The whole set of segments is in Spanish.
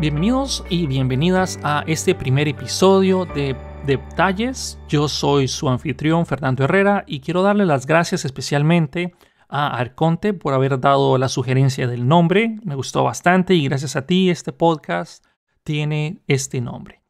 Bienvenidos y bienvenidas a este primer episodio de Detalles. Yo soy su anfitrión Fernando Herrera y quiero darle las gracias especialmente a Arconte por haber dado la sugerencia del nombre. Me gustó bastante y gracias a ti este podcast tiene este nombre.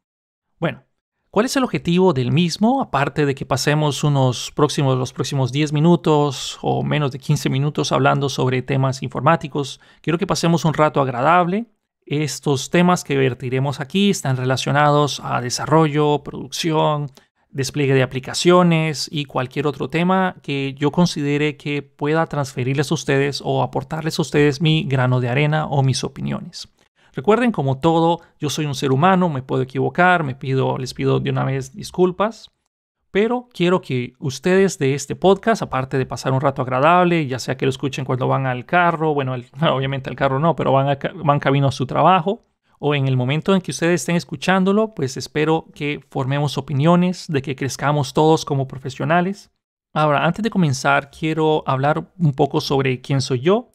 Bueno, ¿cuál es el objetivo del mismo? Aparte de que pasemos unos próximos, los próximos 10 minutos o menos de 15 minutos hablando sobre temas informáticos, quiero que pasemos un rato agradable estos temas que vertiremos aquí están relacionados a desarrollo, producción, despliegue de aplicaciones y cualquier otro tema que yo considere que pueda transferirles a ustedes o aportarles a ustedes mi grano de arena o mis opiniones. Recuerden, como todo, yo soy un ser humano, me puedo equivocar, me pido, les pido de una vez disculpas pero quiero que ustedes de este podcast, aparte de pasar un rato agradable, ya sea que lo escuchen cuando van al carro, bueno, obviamente al carro no, pero van, van camino a su trabajo, o en el momento en que ustedes estén escuchándolo, pues espero que formemos opiniones, de que crezcamos todos como profesionales. Ahora, antes de comenzar, quiero hablar un poco sobre quién soy yo.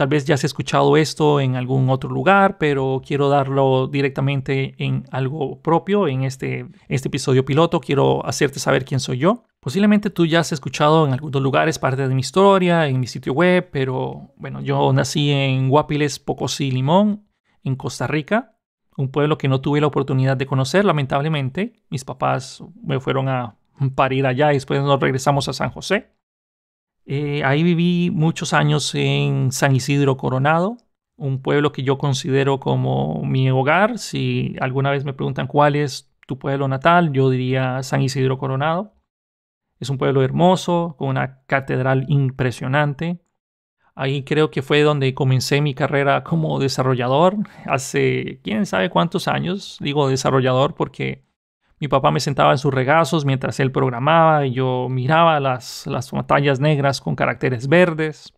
Tal vez ya has escuchado esto en algún otro lugar, pero quiero darlo directamente en algo propio. En este, este episodio piloto quiero hacerte saber quién soy yo. Posiblemente tú ya has escuchado en algunos lugares parte de mi historia, en mi sitio web, pero bueno, yo nací en Guapiles, Pocosí, Limón, en Costa Rica, un pueblo que no tuve la oportunidad de conocer, lamentablemente. Mis papás me fueron a parir allá y después nos regresamos a San José. Eh, ahí viví muchos años en San Isidro Coronado, un pueblo que yo considero como mi hogar. Si alguna vez me preguntan cuál es tu pueblo natal, yo diría San Isidro Coronado. Es un pueblo hermoso, con una catedral impresionante. Ahí creo que fue donde comencé mi carrera como desarrollador, hace quién sabe cuántos años. Digo desarrollador porque mi papá me sentaba en sus regazos mientras él programaba y yo miraba las, las pantallas negras con caracteres verdes.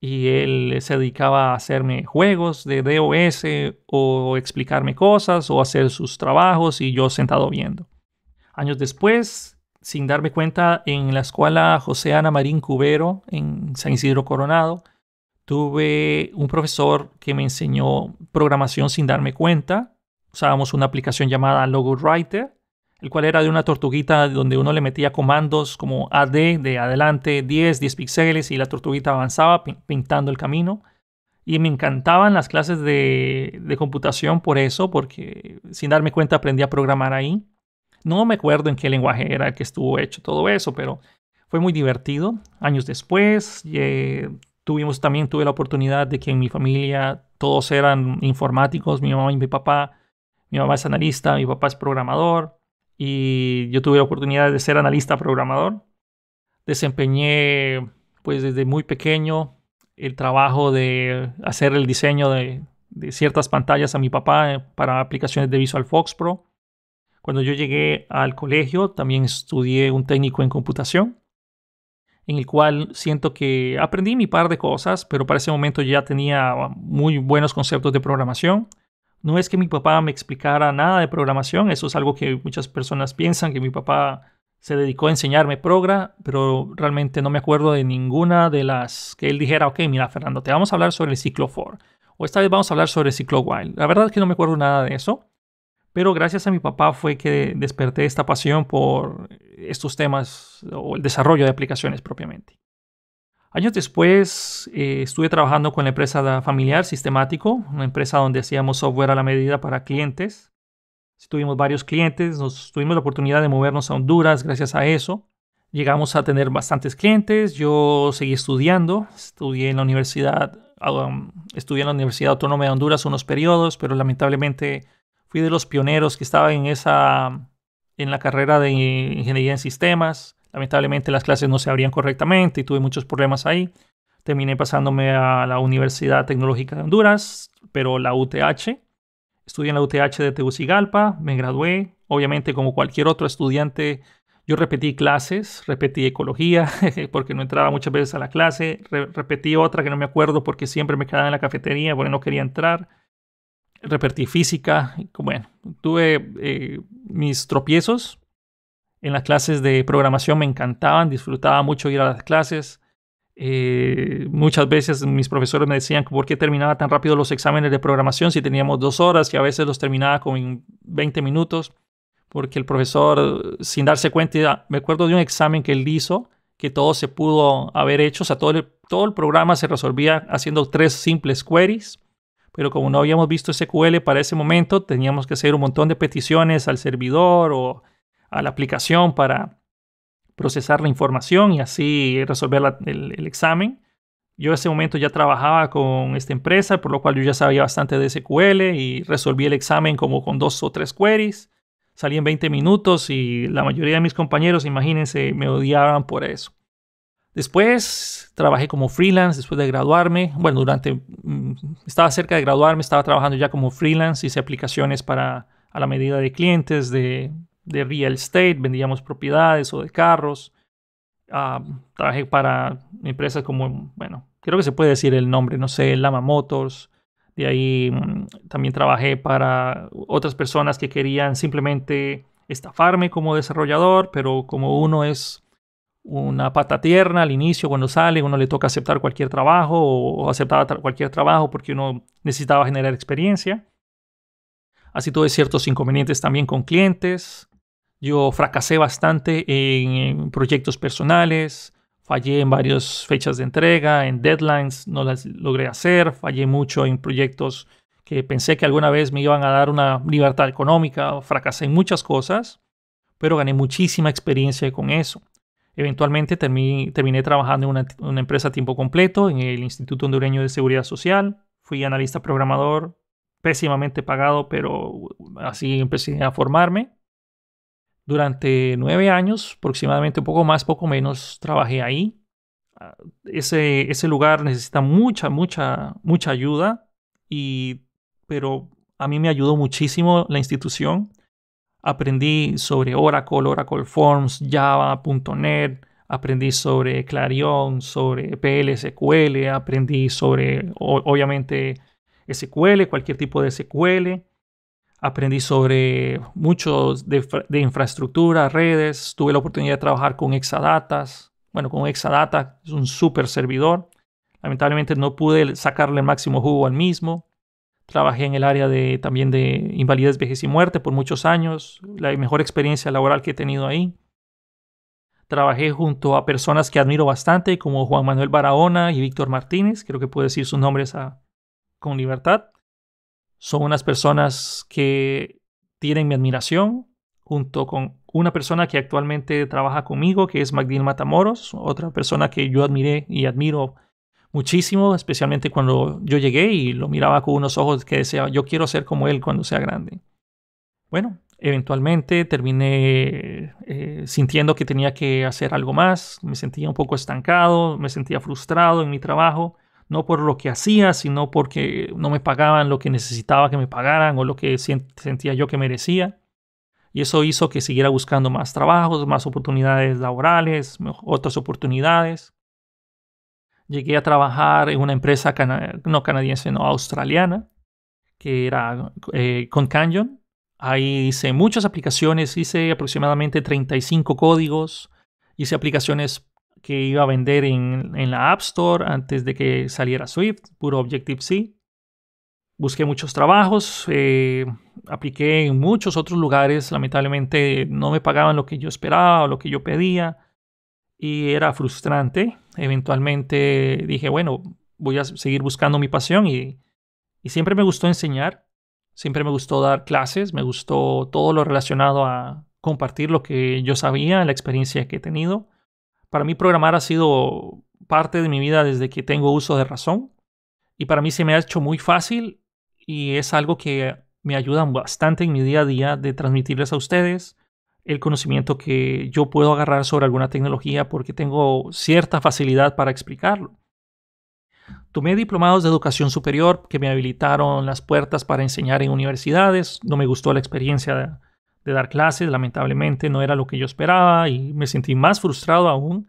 Y él se dedicaba a hacerme juegos de DOS o explicarme cosas o hacer sus trabajos y yo sentado viendo. Años después, sin darme cuenta, en la escuela José Ana Marín Cubero en San Isidro Coronado, tuve un profesor que me enseñó programación sin darme cuenta. Usábamos una aplicación llamada Logo Writer el cual era de una tortuguita donde uno le metía comandos como AD de adelante 10, 10 píxeles y la tortuguita avanzaba pintando el camino. Y me encantaban las clases de, computación por eso, porque sin darme cuenta aprendí a programar ahí. No me acuerdo en qué lenguaje era el que estuvo hecho todo eso, pero fue muy divertido. Años después, tuvimos también tuve la oportunidad de que en mi familia todos eran informáticos, mi mamá y mi papá. Mi mamá es analista, mi papá es programador y yo tuve la oportunidad de ser analista programador. Desempeñé pues desde muy pequeño el trabajo de hacer el diseño de, ciertas pantallas a mi papá eh, para aplicaciones de Visual Fox Pro. Cuando yo llegué al colegio también estudié un técnico en computación, en el cual siento que aprendí mi par de cosas, pero para ese momento ya tenía muy buenos conceptos de programación no es que mi papá me explicara nada de programación, eso es algo que muchas personas piensan, que mi papá se dedicó a enseñarme progra, pero realmente no me acuerdo de ninguna de las que él dijera, ok, mira Fernando, te vamos a hablar sobre el ciclo for, o esta vez vamos a hablar sobre el ciclo while. La verdad es que no me acuerdo nada de eso, pero gracias a mi papá fue que desperté esta pasión por estos temas o el desarrollo de aplicaciones propiamente. Años después eh, estuve trabajando con la empresa familiar Sistemático, una empresa donde hacíamos software a la medida para clientes. Tuvimos varios clientes, nos tuvimos la oportunidad de movernos a Honduras gracias a eso. Llegamos a tener bastantes clientes, yo seguí estudiando, estudié en la universidad, um, en la Universidad Autónoma de Honduras unos periodos, pero lamentablemente fui de los pioneros que estaba en esa en la carrera de ingeniería en sistemas. Lamentablemente las clases no se abrían correctamente y tuve muchos problemas ahí. Terminé pasándome a la Universidad Tecnológica de Honduras, pero la UTH. Estudié en la UTH de Tegucigalpa, me gradué. Obviamente, como cualquier otro estudiante, yo repetí clases, repetí ecología, porque no entraba muchas veces a la clase. repetí otra que no me acuerdo porque siempre me quedaba en la cafetería, porque no quería entrar. Repetí física. bueno, tuve eh, mis tropiezos, en las clases de programación me encantaban, disfrutaba mucho ir a las clases. Eh, muchas veces mis profesores me decían por qué terminaba tan rápido los exámenes de programación si teníamos dos horas y a veces los terminaba con 20 minutos, porque el profesor, sin darse cuenta, me acuerdo de un examen que él hizo, que todo se pudo haber hecho, o sea, todo todo el programa se resolvía haciendo tres simples queries, pero como no habíamos visto SQL para ese momento, teníamos que hacer un montón de peticiones al servidor o a la aplicación para procesar la información y así resolver el, examen. Yo en ese momento ya trabajaba con esta empresa, por lo cual yo ya sabía bastante de SQL y resolví el examen como con dos o tres queries. Salí en 20 minutos y la mayoría de mis compañeros, imagínense, me odiaban por eso. Después trabajé como freelance después de graduarme. Bueno, durante mm, estaba cerca de graduarme, estaba trabajando ya como freelance, hice aplicaciones para a la medida de clientes, de de real estate, vendíamos propiedades o de carros. Ah, trabajé para empresas como, bueno, creo que se puede decir el nombre, no sé, Lama Motors. De ahí mm, también trabajé para otras personas que querían simplemente estafarme como desarrollador, pero como uno es una pata tierna al inicio, cuando sale, uno le toca aceptar cualquier trabajo o aceptaba cualquier trabajo porque uno necesitaba generar experiencia. Así tuve ciertos inconvenientes también con clientes. Yo fracasé bastante en proyectos personales, fallé en varias fechas de entrega, en deadlines no las logré hacer, fallé mucho en proyectos que pensé que alguna vez me iban a dar una libertad económica, fracasé en muchas cosas, pero gané muchísima experiencia con eso. Eventualmente terminé, terminé trabajando en una, empresa a tiempo completo, en el Instituto Hondureño de Seguridad Social, fui analista programador, pésimamente pagado, pero así empecé a formarme. Durante nueve años, aproximadamente un poco más, poco menos, trabajé ahí. Ah, ese, lugar necesita mucha, mucha, mucha ayuda, y, pero a mí me ayudó muchísimo la institución. Aprendí sobre Oracle, Oracle Forms, Java.NET, aprendí sobre Clarion, sobre PLSQL, aprendí sobre, obviamente, SQL, cualquier tipo de SQL. Aprendí sobre muchos de, infraestructura, redes. Tuve la oportunidad de trabajar con Exadata. Bueno, con Exadata es un super servidor. Lamentablemente no pude sacarle el máximo jugo al mismo. Trabajé en el área de, también de invalidez, vejez y muerte por muchos años. La mejor experiencia laboral que he tenido ahí. Trabajé junto a personas que admiro bastante, como Juan Manuel Barahona y Víctor Martínez. Creo que puedo decir sus nombres con libertad son unas personas que tienen mi admiración, junto con una persona que actualmente trabaja conmigo, que es Magdil Matamoros, otra persona que yo admiré y admiro muchísimo, especialmente cuando yo llegué y lo miraba con unos ojos que decía, yo quiero ser como él cuando sea grande. Bueno, eventualmente terminé eh, sintiendo que tenía que hacer algo más, me sentía un poco estancado, me sentía frustrado en mi trabajo no por lo que hacía, sino porque no me pagaban lo que necesitaba que me pagaran o lo que sentía yo que merecía. Y eso hizo que siguiera buscando más trabajos, más oportunidades laborales, otras oportunidades. Llegué a trabajar en una empresa no canadiense, no australiana, que era eh, con Canyon. Ahí hice muchas aplicaciones, hice aproximadamente 35 códigos, hice aplicaciones que iba a vender en, la App Store antes de que saliera Swift, puro Objective-C. Busqué muchos trabajos, eh, apliqué en muchos otros lugares, lamentablemente no me pagaban lo que yo esperaba o lo que yo pedía y era frustrante. Eventualmente dije, bueno, voy a seguir buscando mi pasión y siempre me gustó enseñar, siempre me gustó dar clases, me gustó todo lo relacionado a compartir lo que yo sabía, la experiencia que he tenido para mí programar ha sido parte de mi vida desde que tengo uso de razón y para mí se me ha hecho muy fácil y es algo que me ayuda bastante en mi día a día de transmitirles a ustedes el conocimiento que yo puedo agarrar sobre alguna tecnología porque tengo cierta facilidad para explicarlo. Tomé diplomados de educación superior que me habilitaron las puertas para enseñar en universidades. No me gustó la experiencia de dar clases, lamentablemente no era lo que yo esperaba y me sentí más frustrado aún,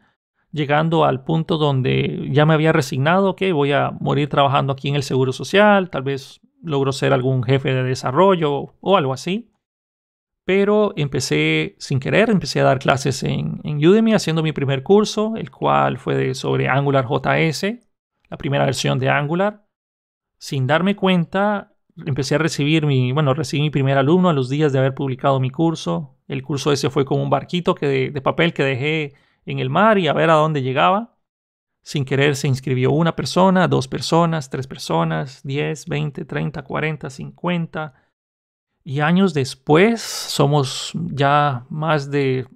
llegando al punto donde ya me había resignado que voy a morir trabajando aquí en el Seguro Social, tal vez logro ser algún jefe de desarrollo o algo así. Pero empecé sin querer, empecé a dar clases en, en Udemy haciendo mi primer curso, el cual fue sobre Angular JS, la primera versión de Angular. Sin darme cuenta, empecé a recibir mi, bueno, recibí mi primer alumno a los días de haber publicado mi curso. El curso ese fue como un barquito de, papel que dejé en el mar y a ver a dónde llegaba. Sin querer se inscribió una persona, dos personas, tres personas, diez, veinte, treinta, cuarenta, cincuenta. Y años después somos ya más de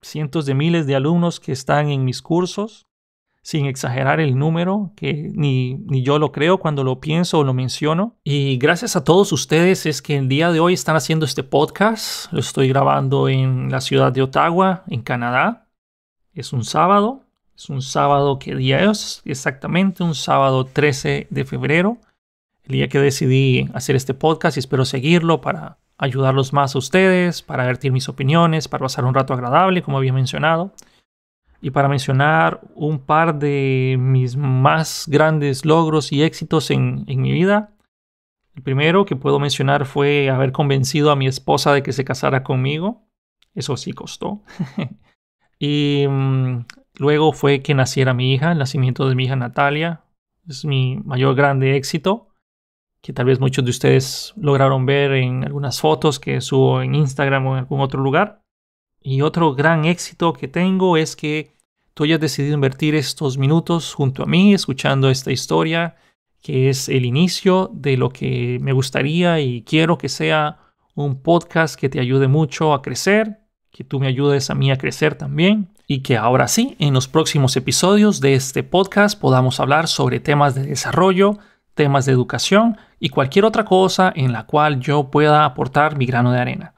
cientos de miles de alumnos que están en mis cursos sin exagerar el número, que ni, yo lo creo cuando lo pienso o lo menciono. Y gracias a todos ustedes es que el día de hoy están haciendo este podcast. Lo estoy grabando en la ciudad de Ottawa, en Canadá. Es un sábado. Es un sábado, ¿qué día es? Exactamente, un sábado 13 de febrero. El día que decidí hacer este podcast y espero seguirlo para ayudarlos más a ustedes, para vertir mis opiniones, para pasar un rato agradable, como había mencionado. Y para mencionar un par de mis más grandes logros y éxitos en, mi vida, el primero que puedo mencionar fue haber convencido a mi esposa de que se casara conmigo. Eso sí costó. y mm, luego fue que naciera mi hija, el nacimiento de mi hija Natalia. Es mi mayor grande éxito, que tal vez muchos de ustedes lograron ver en algunas fotos que subo en Instagram o en algún otro lugar. Y otro gran éxito que tengo es que tú hayas decidido invertir estos minutos junto a mí, escuchando esta historia, que es el inicio de lo que me gustaría y quiero que sea un podcast que te ayude mucho a crecer, que tú me ayudes a mí a crecer también y que ahora sí, en los próximos episodios de este podcast podamos hablar sobre temas de desarrollo, temas de educación y cualquier otra cosa en la cual yo pueda aportar mi grano de arena.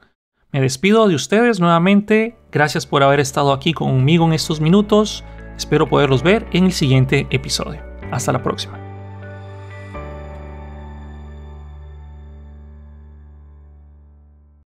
Me despido de ustedes nuevamente. Gracias por haber estado aquí conmigo en estos minutos. Espero poderlos ver en el siguiente episodio. Hasta la próxima.